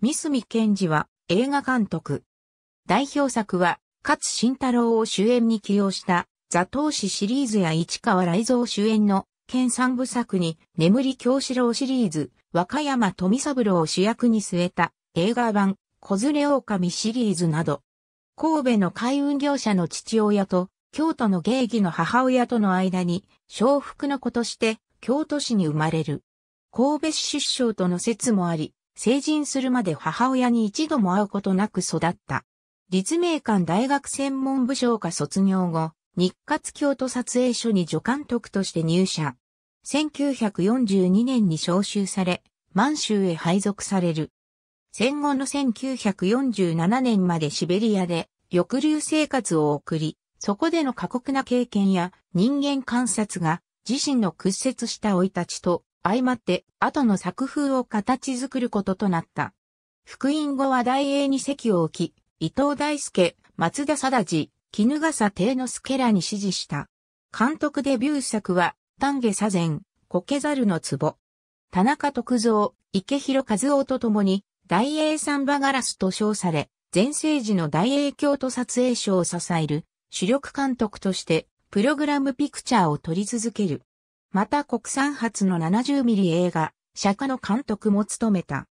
三角健治は映画監督。代表作は、勝慎太郎を主演に起用した、座頭市シリーズや市川雷蔵主演の、県三部作に、眠り京四郎シリーズ、若山富三郎を主役に据えた、映画版、子連れ狼シリーズなど、神戸の海運業者の父親と、京都の芸妓の母親との間に、小婦の子として、京都市に生まれる。神戸市出生との説もあり、成人するまで母親に一度も会うことなく育った。立命館大学専門部長科卒業後、日活京都撮影所に助監督として入社。1942年に召集され、満州へ配属される。戦後の1947年までシベリアで抑留生活を送り、そこでの過酷な経験や人間観察が自身の屈折した老い立ちと相まって後の作風を形作ることとなった。福音後は大英に席を置き、伊藤大輔、松田貞治、絹笠定之助らに指示した。監督デビュー作は、丹下左前、コケざの壺。田中徳造、池広和夫と共に、大英三馬ガラスと称され、前世時の大英京都撮影賞を支える、主力監督として、プログラムピクチャーを撮り続ける。また国産初の 70mm 映画、釈迦の監督も務めた。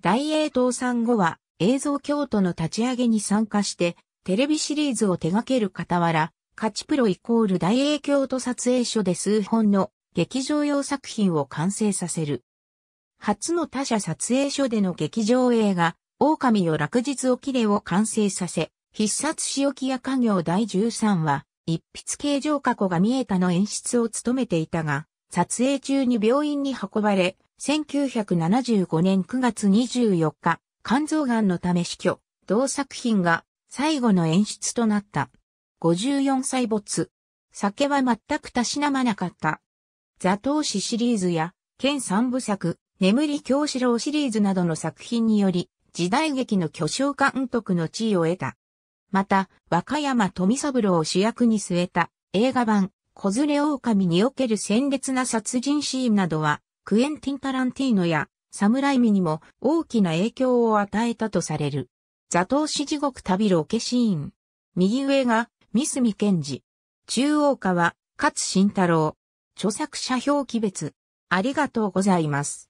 大英倒産後は映像京都の立ち上げに参加して、テレビシリーズを手掛ける傍ら、カチプロイコール大英京都撮影所で数本の劇場用作品を完成させる。初の他社撮影所での劇場映画、狼よ落日おきれを完成させ、必殺仕置きや家業第13話、一筆形状過去が見えたの演出を務めていたが、撮影中に病院に運ばれ、1975年9月24日、肝臓癌のため死去、同作品が最後の演出となった。54歳没。酒は全くたしなまなかった。座頭市シリーズや、県三部作、眠り京四郎シリーズなどの作品により、時代劇の巨匠監督の地位を得た。また、若山富三郎を主役に据えた映画版、子連れ狼における鮮烈な殺人シーンなどは、クエンティン・タランティーノや、サムライミにも大きな影響を与えたとされる。座頭市地獄旅ロケシーン。右上が、三角健治。中央下は、勝慎太郎。著作者表記別。ありがとうございます。